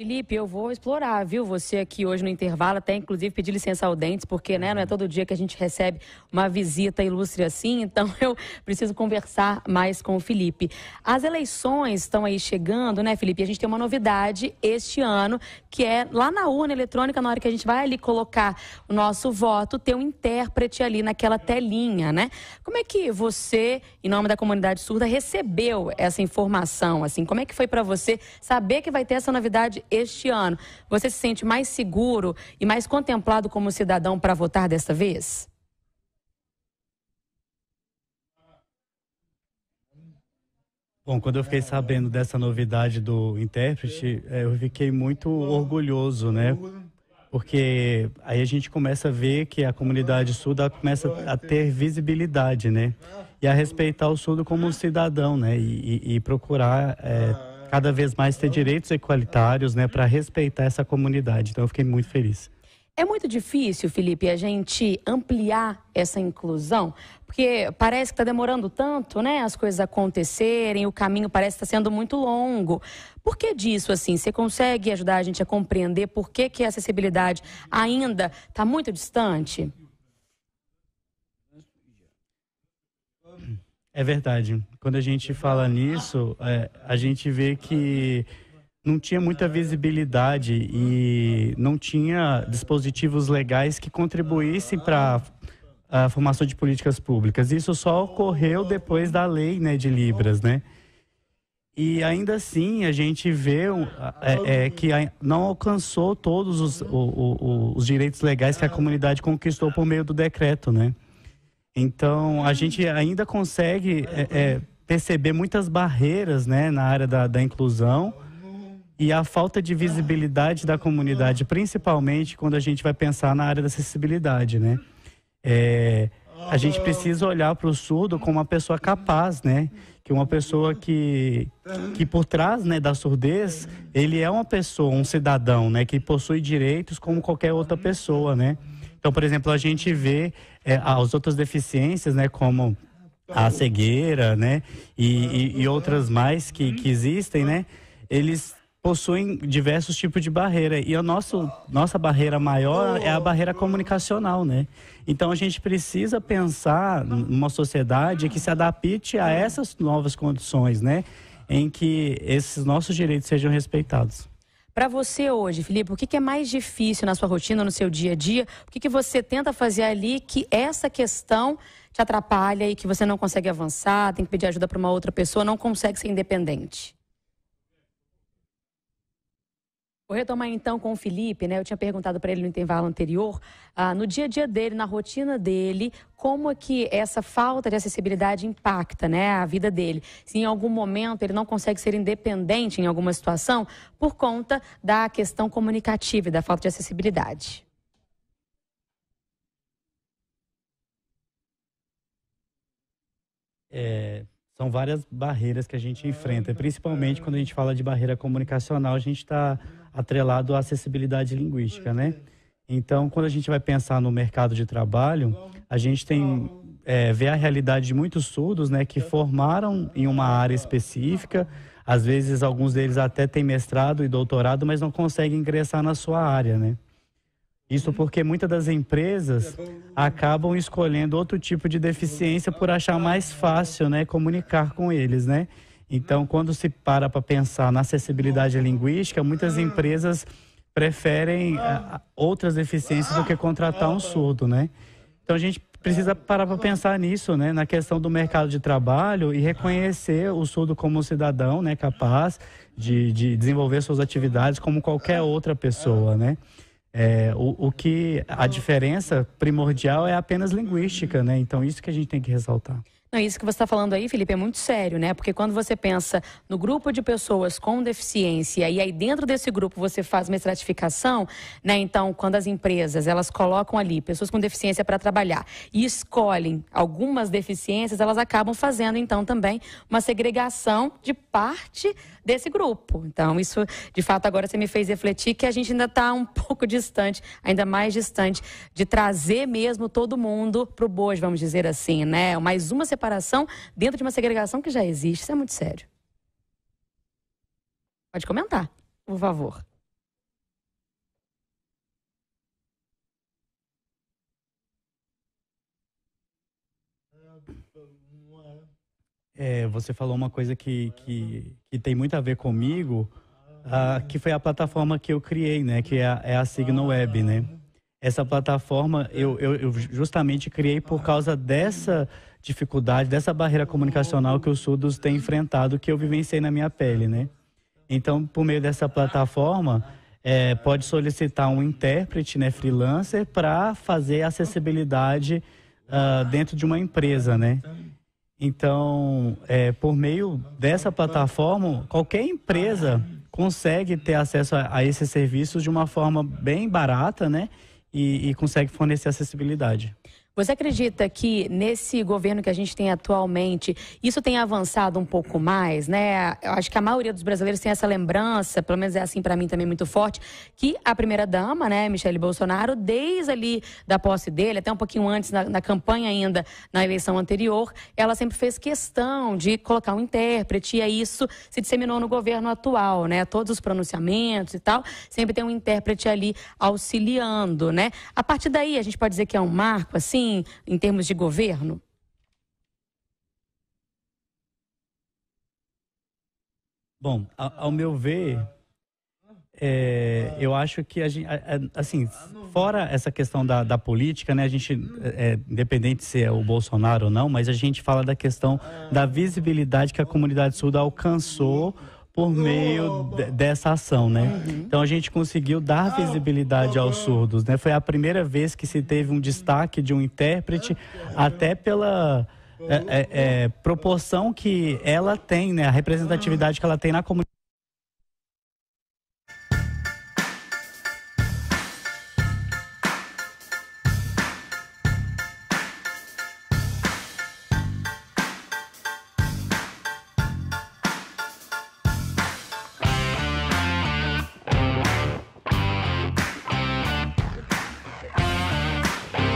Felipe, eu vou explorar, viu? Você aqui hoje no intervalo, até inclusive pedir licença ao Dentes, porque né, não é todo dia que a gente recebe uma visita ilustre assim, então eu preciso conversar mais com o Felipe. As eleições estão aí chegando, né, Felipe? A gente tem uma novidade este ano, que é lá na urna eletrônica, na hora que a gente vai ali colocar o nosso voto, ter um intérprete ali naquela telinha, né? Como é que você, em nome da comunidade surda, recebeu essa informação? Assim, como é que foi para você saber que vai ter essa novidade este ano. Você se sente mais seguro e mais contemplado como cidadão para votar desta vez? Bom, quando eu fiquei sabendo dessa novidade do intérprete, eh, eu fiquei muito orgulhoso, né? Porque aí a gente começa a ver que a comunidade surda começa a ter visibilidade, né? E a respeitar o surdo como um cidadão, né? E, e, e procurar é, cada vez mais ter direitos equalitários, né, para respeitar essa comunidade. Então eu fiquei muito feliz. É muito difícil, Felipe, a gente ampliar essa inclusão, porque parece que está demorando tanto, né? As coisas acontecerem, o caminho parece estar tá sendo muito longo. Por que disso, assim? Você consegue ajudar a gente a compreender por que, que a acessibilidade ainda está muito distante? É verdade. Quando a gente fala nisso, é, a gente vê que não tinha muita visibilidade e não tinha dispositivos legais que contribuíssem para a formação de políticas públicas. Isso só ocorreu depois da lei né, de Libras, né? E ainda assim a gente vê é, é, que não alcançou todos os, o, o, os direitos legais que a comunidade conquistou por meio do decreto, né? Então, a gente ainda consegue é, é, perceber muitas barreiras né, na área da, da inclusão e a falta de visibilidade da comunidade, principalmente quando a gente vai pensar na área da acessibilidade, né? É, a gente precisa olhar para o surdo como uma pessoa capaz, né? Que uma pessoa que, que por trás né, da surdez, ele é uma pessoa, um cidadão, né? Que possui direitos como qualquer outra pessoa, né? Então, por exemplo, a gente vê é, as outras deficiências, né, como a cegueira, né, e, e, e outras mais que, que existem, né, eles possuem diversos tipos de barreira e a nosso, nossa barreira maior é a barreira comunicacional, né? Então a gente precisa pensar numa sociedade que se adapte a essas novas condições, né? Em que esses nossos direitos sejam respeitados. Para você hoje, Felipe, o que, que, é mais difícil na sua rotina, no seu dia a dia? O que, que você tenta fazer ali que essa questão te atrapalha e que você não consegue avançar, tem que pedir ajuda para uma outra pessoa, não consegue ser independente? Vou retomar então com o Felipe, né? Eu tinha perguntado para ele no intervalo anterior, ah, no dia a dia dele, na rotina dele, como é que essa falta de acessibilidade impacta, né, a vida dele? Se em algum momento ele não consegue ser independente em alguma situação por conta da questão comunicativa e da falta de acessibilidade. É, são várias barreiras que a gente enfrenta, principalmente quando a gente fala de barreira comunicacional, a gente está atrelado à acessibilidade linguística, né? Então, quando a gente vai pensar no mercado de trabalho, a gente tem é, vê a realidade de muitos surdos, né, que formaram em uma área específica. Às vezes, alguns deles até têm mestrado e doutorado, mas não conseguem ingressar na sua área, né? Isso porque muitas das empresas acabam escolhendo outro tipo de deficiência por achar mais fácil, né, comunicar com eles, né? Então, quando se para para pensar na acessibilidade linguística, muitas hum. empresas preferem hum. ah, ah, outras deficiências do que contratar um surdo, né? Então a gente precisa é, parar tá para pensar nisso, né? Na questão do mercado de trabalho e reconhecer o surdo como um cidadão, né? Capaz de, de desenvolver suas atividades como qualquer outra pessoa, né? É, o, o que a hum. diferença primordial é apenas linguística, né? Então isso que a gente tem que ressaltar. Não, isso que você está falando aí, Felipe, é muito sério, né? Porque quando você pensa no grupo de pessoas com deficiência e aí dentro desse grupo você faz uma estratificação, né? Então, quando as empresas elas colocam ali pessoas com deficiência para trabalhar e escolhem algumas deficiências, elas acabam fazendo então também uma segregação de parte desse grupo. Então, isso de fato agora você me fez refletir que a gente ainda está um pouco distante, ainda mais distante de trazer mesmo todo mundo para o bojo, vamos dizer assim, né? Mais uma separação dentro de uma segregação que já existe. Isso é muito sério. Pode comentar, por favor. É, você falou uma coisa que, que, que, tem muito a ver comigo, uh, que foi a plataforma que eu criei, né? Que é a, é a Signal Web, né? Essa plataforma é. eu, eu, eu justamente criei por ah. causa dessa dificuldade, dessa barreira comunicacional que os surdos têm enfrentado, que eu vivenciei na minha pele, né? Então, por meio dessa plataforma, é, pode solicitar um intérprete, né, freelancer, para fazer acessibilidade uh, dentro de uma empresa, né? Então, é, por meio dessa plataforma, qualquer empresa ah. consegue ter acesso a, a esses serviços de uma forma bem barata, né? e, e consegue fornecer acessibilidade. Você acredita que nesse governo que a gente tem atualmente, isso tem avançado um pouco mais, né? Eu acho que a maioria dos brasileiros tem essa lembrança, pelo menos é assim para mim também muito forte, que a primeira dama, né, Michele Bolsonaro, desde ali da posse dele, até um pouquinho antes na, na campanha ainda, na eleição anterior, ela sempre fez questão de colocar um intérprete e aí é isso se disseminou no governo atual, né? Todos os pronunciamentos e tal, sempre tem um intérprete ali auxiliando, né? A partir daí a gente pode dizer que é um marco assim, assim, em termos de governo? Bom, ao, meu ver, é, eu acho que a gente, assim, fora essa questão da, da política, né? A gente, é, independente se é o Bolsonaro ou não, mas a gente fala da questão da visibilidade que a comunidade surda alcançou por meio de, dessa ação, né? Uhum. Então a gente conseguiu dar visibilidade aos surdos, né? Foi a primeira vez que se teve um destaque de um intérprete, até pela é, é, é, proporção que ela tem, né? A representatividade que ela tem na comunidade.